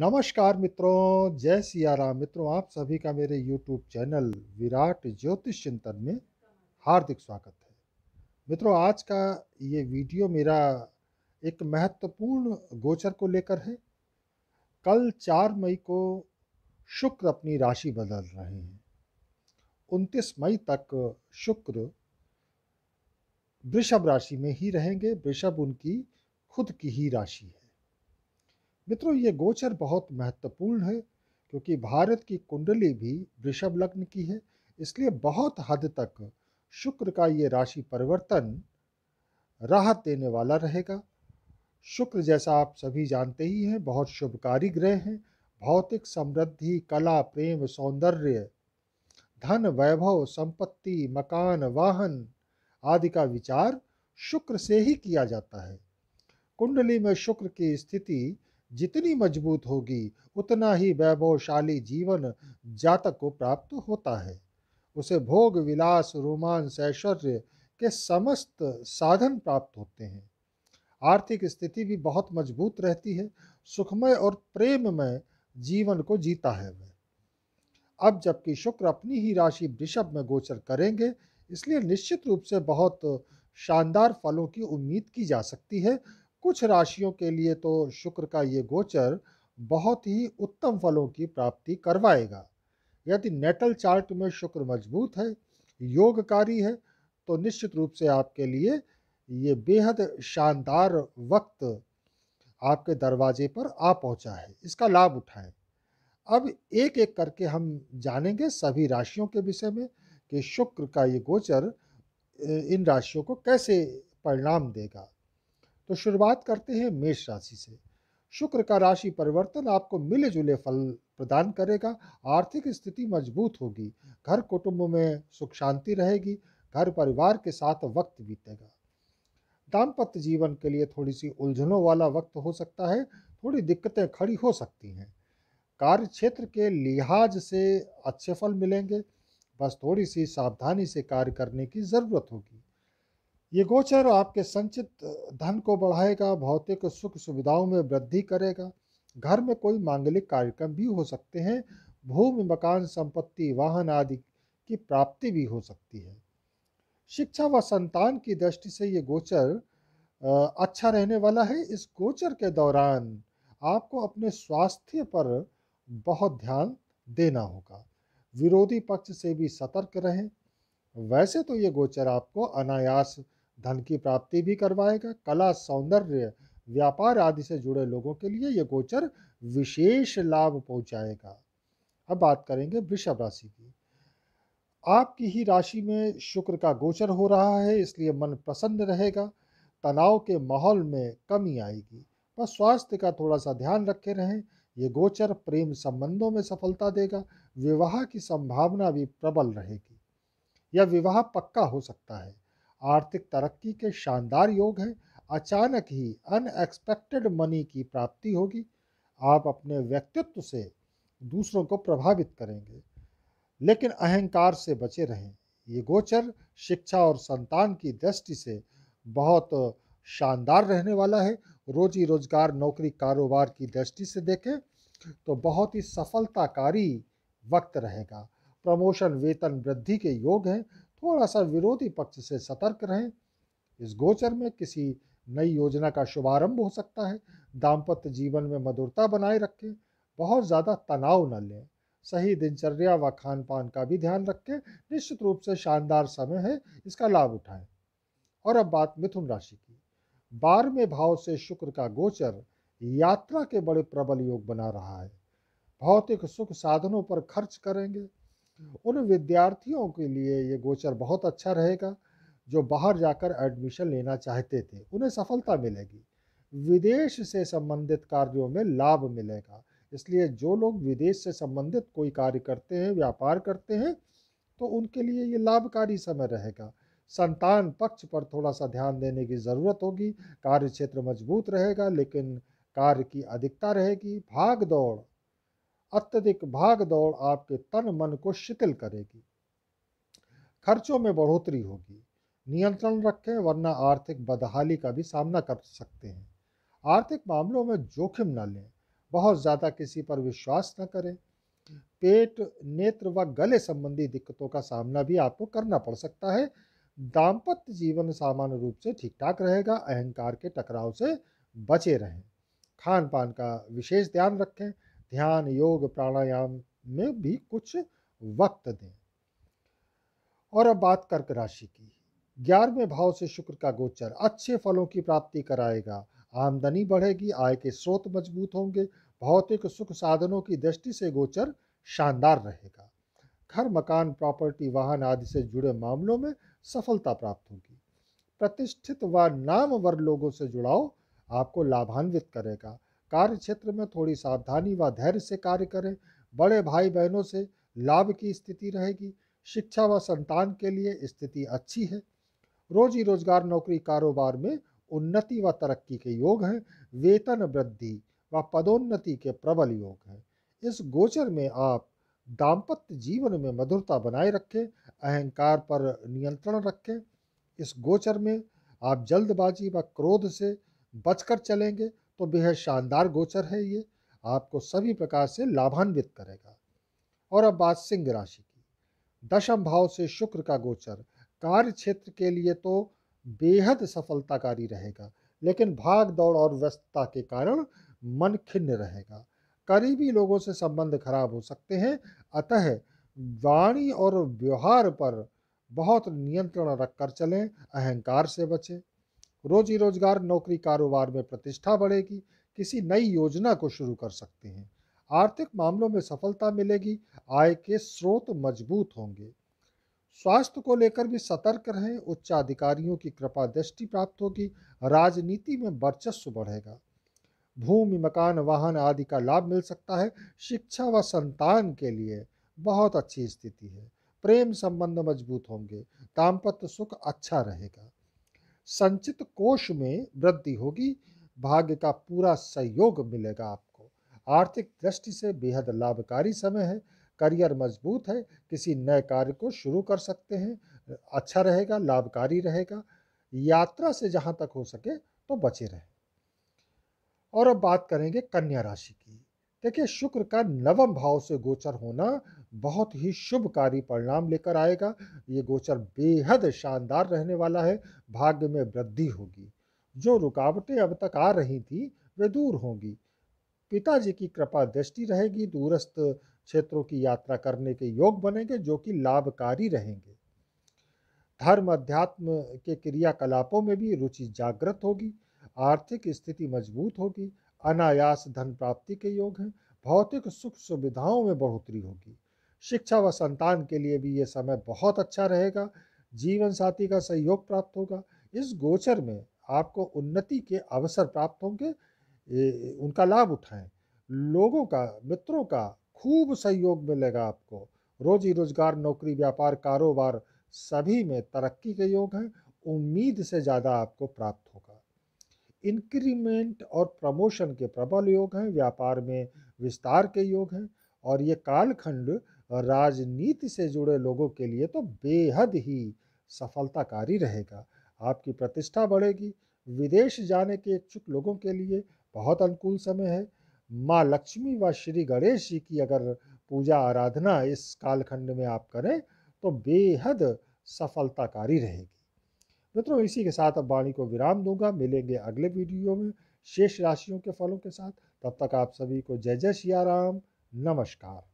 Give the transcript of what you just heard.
नमस्कार मित्रों जय सिया राम मित्रों आप सभी का मेरे यूट्यूब चैनल विराट ज्योतिष चिंतन में हार्दिक स्वागत है मित्रों आज का ये वीडियो मेरा एक महत्वपूर्ण गोचर को लेकर है कल चार मई को शुक्र अपनी राशि बदल रहे हैं उनतीस मई तक शुक्र वृषभ राशि में ही रहेंगे वृषभ उनकी खुद की ही राशि है मित्रों ये गोचर बहुत महत्वपूर्ण है क्योंकि भारत की कुंडली भी वृषभ लग्न की है इसलिए बहुत हद तक शुक्र का ये राशि परिवर्तन राहत देने वाला रहेगा शुक्र जैसा आप सभी जानते ही हैं बहुत शुभकारी ग्रह हैं भौतिक समृद्धि कला प्रेम सौंदर्य धन वैभव संपत्ति मकान वाहन आदि का विचार शुक्र से ही किया जाता है कुंडली में शुक्र की स्थिति जितनी मजबूत होगी उतना ही वैभवशाली जीवन जातक को प्राप्त होता है उसे भोग विलास रोमांस ऐश्वर्य के समस्त साधन प्राप्त होते हैं आर्थिक स्थिति भी बहुत मजबूत रहती है सुखमय और प्रेममय जीवन को जीता है वह अब जबकि शुक्र अपनी ही राशि वृषभ में गोचर करेंगे इसलिए निश्चित रूप से बहुत शानदार फलों की उम्मीद की जा सकती है कुछ राशियों के लिए तो शुक्र का ये गोचर बहुत ही उत्तम फलों की प्राप्ति करवाएगा यदि नेटल चार्ट में शुक्र मजबूत है योगकारी है तो निश्चित रूप से आपके लिए ये बेहद शानदार वक्त आपके दरवाजे पर आ पहुंचा है इसका लाभ उठाएं अब एक एक करके हम जानेंगे सभी राशियों के विषय में कि शुक्र का ये गोचर इन राशियों को कैसे परिणाम देगा तो शुरुआत करते हैं मेष राशि से शुक्र का राशि परिवर्तन आपको मिले जुले फल प्रदान करेगा आर्थिक स्थिति मजबूत होगी घर कुटुंब में सुख शांति रहेगी घर परिवार के साथ वक्त बीतेगा दाम्पत्य जीवन के लिए थोड़ी सी उलझनों वाला वक्त हो सकता है थोड़ी दिक्कतें खड़ी हो सकती हैं कार्य क्षेत्र के लिहाज से अच्छे फल मिलेंगे बस थोड़ी सी सावधानी से कार्य करने की ज़रूरत होगी ये गोचर आपके संचित धन को बढ़ाएगा भौतिक सुख सुविधाओं में वृद्धि करेगा घर में कोई मांगलिक कार्यक्रम भी हो सकते हैं भूमि मकान संपत्ति वाहन आदि की प्राप्ति भी हो सकती है शिक्षा व संतान की दृष्टि से ये गोचर अच्छा रहने वाला है इस गोचर के दौरान आपको अपने स्वास्थ्य पर बहुत ध्यान देना होगा विरोधी पक्ष से भी सतर्क रहें वैसे तो ये गोचर आपको अनायास धन की प्राप्ति भी करवाएगा कला सौंदर्य व्यापार आदि से जुड़े लोगों के लिए ये गोचर विशेष लाभ पहुंचाएगा अब बात करेंगे वृषभ राशि की आपकी ही राशि में शुक्र का गोचर हो रहा है इसलिए मन प्रसन्न रहेगा तनाव के माहौल में कमी आएगी बस स्वास्थ्य का थोड़ा सा ध्यान रखे रहें ये गोचर प्रेम संबंधों में सफलता देगा विवाह की संभावना भी प्रबल रहेगी यह विवाह पक्का हो सकता है आर्थिक तरक्की के शानदार योग हैं अचानक ही अनएक्सपेक्टेड मनी की प्राप्ति होगी आप अपने व्यक्तित्व से दूसरों को प्रभावित करेंगे लेकिन अहंकार से बचे रहें ये गोचर शिक्षा और संतान की दृष्टि से बहुत शानदार रहने वाला है रोजी रोजगार नौकरी कारोबार की दृष्टि से देखें तो बहुत ही सफलताकारी वक्त रहेगा प्रमोशन वेतन वृद्धि के योग हैं थोड़ा सा विरोधी पक्ष से सतर्क रहें इस गोचर में किसी नई योजना का शुभारंभ हो सकता है दाम्पत्य जीवन में मधुरता बनाए रखें बहुत ज़्यादा तनाव न लें सही दिनचर्या व खान पान का भी ध्यान रखें निश्चित रूप से शानदार समय है इसका लाभ उठाएं और अब बात मिथुन राशि की बारहवें भाव से शुक्र का गोचर यात्रा के बड़े प्रबल योग बना रहा है भौतिक सुख साधनों पर खर्च करेंगे उन विद्यार्थियों के लिए ये गोचर बहुत अच्छा रहेगा जो बाहर जाकर एडमिशन लेना चाहते थे उन्हें सफलता मिलेगी विदेश से संबंधित कार्यों में लाभ मिलेगा इसलिए जो लोग विदेश से संबंधित कोई कार्य करते हैं व्यापार करते हैं तो उनके लिए ये लाभकारी समय रहेगा संतान पक्ष पर थोड़ा सा ध्यान देने की ज़रूरत होगी कार्य क्षेत्र मजबूत रहेगा लेकिन कार्य की अधिकता रहेगी भाग दौड़ अत्यधिक भाग दौड़ आपके तन मन को शिथिल करेगी खर्चों में बढ़ोतरी होगी नियंत्रण रखें वरना आर्थिक बदहाली का भी सामना कर सकते हैं आर्थिक मामलों में जोखिम न लें बहुत ज़्यादा किसी पर विश्वास न करें पेट नेत्र व गले संबंधी दिक्कतों का सामना भी आपको करना पड़ सकता है दाम्पत्य जीवन सामान्य रूप से ठीक ठाक रहेगा अहंकार के टकराव से बचे रहें खान पान का विशेष ध्यान रखें ध्यान योग प्राणायाम में भी कुछ वक्त दें और अब बात कर्क राशि की ग्यारहवें भाव से शुक्र का गोचर अच्छे फलों की प्राप्ति कराएगा आमदनी बढ़ेगी आय के स्रोत मजबूत होंगे भौतिक सुख साधनों की दृष्टि से गोचर शानदार रहेगा घर मकान प्रॉपर्टी वाहन आदि से जुड़े मामलों में सफलता प्राप्त होगी प्रतिष्ठित व नामवर लोगों से जुड़ाव आपको लाभान्वित करेगा कार्य क्षेत्र में थोड़ी सावधानी व धैर्य से कार्य करें बड़े भाई बहनों से लाभ की स्थिति रहेगी शिक्षा व संतान के लिए स्थिति अच्छी है रोजी रोजगार नौकरी कारोबार में उन्नति व तरक्की के योग हैं वेतन वृद्धि व पदोन्नति के प्रबल योग हैं इस गोचर में आप दाम्पत्य जीवन में मधुरता बनाए रखें अहंकार पर नियंत्रण रखें इस गोचर में आप जल्दबाजी व क्रोध से बचकर चलेंगे तो बेहद शानदार गोचर है ये आपको सभी प्रकार से लाभान्वित करेगा और अब बात सिंह राशि की दशम भाव से शुक्र का गोचर कार्य क्षेत्र के लिए तो बेहद सफलताकारी रहेगा लेकिन भाग दौड़ और व्यस्तता के कारण मन खिन्न रहेगा करीबी लोगों से संबंध खराब हो सकते हैं अतः वाणी और व्यवहार पर बहुत नियंत्रण रखकर चलें अहंकार से बचें रोजी रोजगार नौकरी कारोबार में प्रतिष्ठा बढ़ेगी किसी नई योजना को शुरू कर सकते हैं आर्थिक मामलों में सफलता मिलेगी आय के स्रोत मजबूत होंगे स्वास्थ्य को लेकर भी सतर्क रहें उच्च अधिकारियों की कृपा दृष्टि प्राप्त होगी राजनीति में वर्चस्व बढ़ेगा भूमि मकान वाहन आदि का लाभ मिल सकता है शिक्षा व संतान के लिए बहुत अच्छी स्थिति है प्रेम संबंध मजबूत होंगे दाम्पत्य सुख अच्छा रहेगा संचित कोष में वृद्धि होगी भाग्य का पूरा सहयोग मिलेगा आपको आर्थिक दृष्टि से बेहद लाभकारी समय है करियर मजबूत है किसी नए कार्य को शुरू कर सकते हैं अच्छा रहेगा लाभकारी रहेगा यात्रा से जहाँ तक हो सके तो बचे रहें और अब बात करेंगे कन्या राशि की देखिए शुक्र का नवम भाव से गोचर होना बहुत ही शुभकारी परिणाम लेकर आएगा ये गोचर बेहद शानदार रहने वाला है भाग्य में वृद्धि होगी जो रुकावटें अब तक आ रही थी वे दूर होंगी पिताजी की कृपा दृष्टि रहेगी दूरस्थ क्षेत्रों की यात्रा करने के योग बनेंगे जो कि लाभकारी रहेंगे धर्म अध्यात्म के क्रियाकलापों में भी रुचि जागृत होगी आर्थिक स्थिति मजबूत होगी अनायास धन प्राप्ति के योग हैं भौतिक सुख सुविधाओं में बढ़ोतरी होगी शिक्षा व संतान के लिए भी ये समय बहुत अच्छा रहेगा जीवन साथी का सहयोग प्राप्त होगा इस गोचर में आपको उन्नति के अवसर प्राप्त होंगे उनका लाभ उठाएं लोगों का मित्रों का खूब सहयोग मिलेगा आपको रोजी रोजगार नौकरी व्यापार कारोबार सभी में तरक्की के योग हैं उम्मीद से ज़्यादा आपको प्राप्त होगा इंक्रीमेंट और प्रमोशन के प्रबल योग हैं व्यापार में विस्तार के योग हैं और ये कालखंड राजनीति से जुड़े लोगों के लिए तो बेहद ही सफलताकारी रहेगा आपकी प्रतिष्ठा बढ़ेगी विदेश जाने के इच्छुक लोगों के लिए बहुत अनुकूल समय है माँ लक्ष्मी व श्री गणेश जी की अगर पूजा आराधना इस कालखंड में आप करें तो बेहद सफलताकारी रहेगी मित्रों इसी के साथ अब वाणी को विराम दूंगा मिलेंगे अगले वीडियो में शेष राशियों के फलों के साथ तब तक आप सभी को जय जय सिया राम नमस्कार